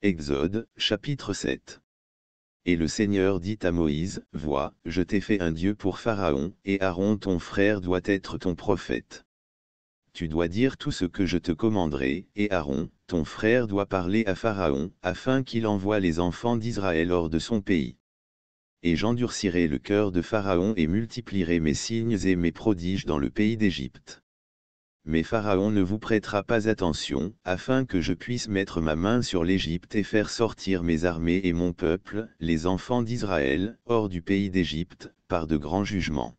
Exode, chapitre 7. Et le Seigneur dit à Moïse, Vois, je t'ai fait un Dieu pour Pharaon, et Aaron ton frère doit être ton prophète. Tu dois dire tout ce que je te commanderai, et Aaron, ton frère doit parler à Pharaon, afin qu'il envoie les enfants d'Israël hors de son pays. Et j'endurcirai le cœur de Pharaon et multiplierai mes signes et mes prodiges dans le pays d'Égypte mais Pharaon ne vous prêtera pas attention, afin que je puisse mettre ma main sur l'Égypte et faire sortir mes armées et mon peuple, les enfants d'Israël, hors du pays d'Égypte, par de grands jugements.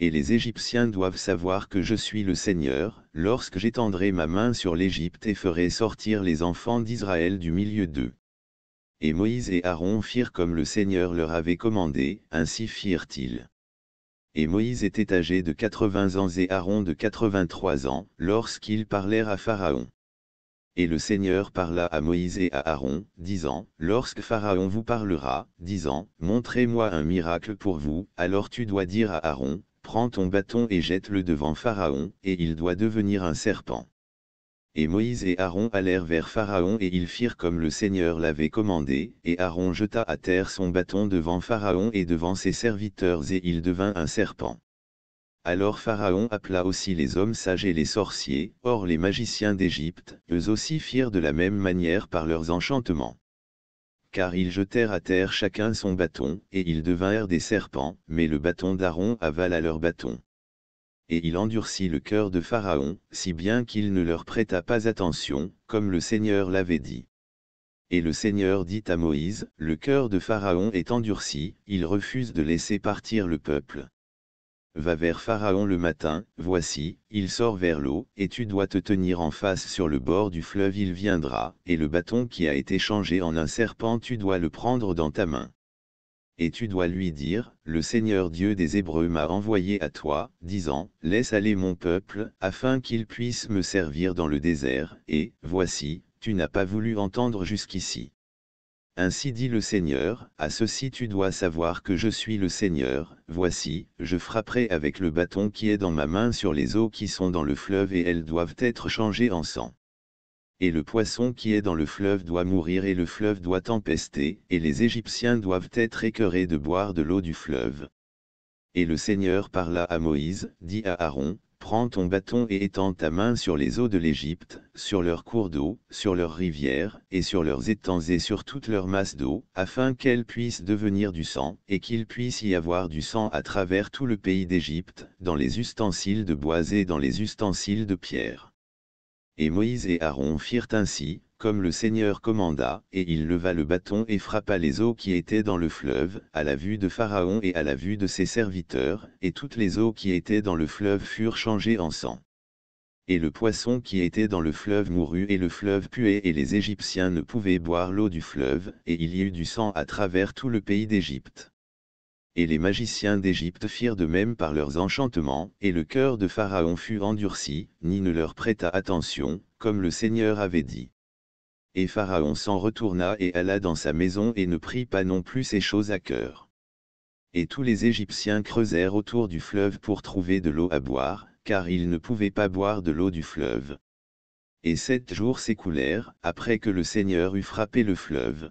Et les Égyptiens doivent savoir que je suis le Seigneur, lorsque j'étendrai ma main sur l'Égypte et ferai sortir les enfants d'Israël du milieu d'eux. Et Moïse et Aaron firent comme le Seigneur leur avait commandé, ainsi firent-ils et Moïse était âgé de 80 ans et Aaron de 83 ans, lorsqu'ils parlèrent à Pharaon. Et le Seigneur parla à Moïse et à Aaron, disant, Lorsque Pharaon vous parlera, disant, Montrez-moi un miracle pour vous, alors tu dois dire à Aaron, Prends ton bâton et jette-le devant Pharaon, et il doit devenir un serpent. Et Moïse et Aaron allèrent vers Pharaon et ils firent comme le Seigneur l'avait commandé, et Aaron jeta à terre son bâton devant Pharaon et devant ses serviteurs et il devint un serpent. Alors Pharaon appela aussi les hommes sages et les sorciers, or les magiciens d'Égypte, eux aussi firent de la même manière par leurs enchantements. Car ils jetèrent à terre chacun son bâton, et ils devinrent des serpents, mais le bâton d'Aaron avala leur bâton et il endurcit le cœur de Pharaon, si bien qu'il ne leur prêta pas attention, comme le Seigneur l'avait dit. Et le Seigneur dit à Moïse, Le cœur de Pharaon est endurci, il refuse de laisser partir le peuple. Va vers Pharaon le matin, voici, il sort vers l'eau, et tu dois te tenir en face sur le bord du fleuve il viendra, et le bâton qui a été changé en un serpent tu dois le prendre dans ta main et tu dois lui dire, le Seigneur Dieu des Hébreux m'a envoyé à toi, disant, laisse aller mon peuple, afin qu'il puisse me servir dans le désert, et, voici, tu n'as pas voulu entendre jusqu'ici. Ainsi dit le Seigneur, à ceci tu dois savoir que je suis le Seigneur, voici, je frapperai avec le bâton qui est dans ma main sur les eaux qui sont dans le fleuve et elles doivent être changées en sang et le poisson qui est dans le fleuve doit mourir et le fleuve doit tempester, et les Égyptiens doivent être écœurés de boire de l'eau du fleuve. Et le Seigneur parla à Moïse, dit à Aaron, Prends ton bâton et étends ta main sur les eaux de l'Égypte, sur leurs cours d'eau, sur leurs rivières, et sur leurs étangs et sur toute leur masse d'eau, afin qu'elles puissent devenir du sang, et qu'il puisse y avoir du sang à travers tout le pays d'Égypte, dans les ustensiles de bois et dans les ustensiles de pierre. Et Moïse et Aaron firent ainsi, comme le Seigneur commanda, et il leva le bâton et frappa les eaux qui étaient dans le fleuve, à la vue de Pharaon et à la vue de ses serviteurs, et toutes les eaux qui étaient dans le fleuve furent changées en sang. Et le poisson qui était dans le fleuve mourut et le fleuve puait et les Égyptiens ne pouvaient boire l'eau du fleuve, et il y eut du sang à travers tout le pays d'Égypte et les magiciens d'Égypte firent de même par leurs enchantements, et le cœur de Pharaon fut endurci, ni ne leur prêta attention, comme le Seigneur avait dit. Et Pharaon s'en retourna et alla dans sa maison et ne prit pas non plus ces choses à cœur. Et tous les Égyptiens creusèrent autour du fleuve pour trouver de l'eau à boire, car ils ne pouvaient pas boire de l'eau du fleuve. Et sept jours s'écoulèrent, après que le Seigneur eut frappé le fleuve.